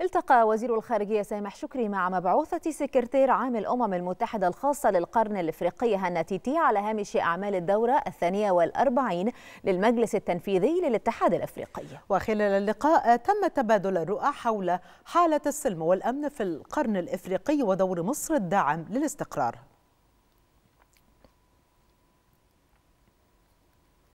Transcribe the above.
التقى وزير الخارجية سامح شكري مع مبعوثة سكرتير عام الأمم المتحدة الخاصة للقرن الإفريقي هانا تيتي على هامش أعمال الدورة الثانية والأربعين للمجلس التنفيذي للاتحاد الأفريقي وخلال اللقاء تم تبادل الرؤى حول حالة السلم والأمن في القرن الإفريقي ودور مصر الداعم للاستقرار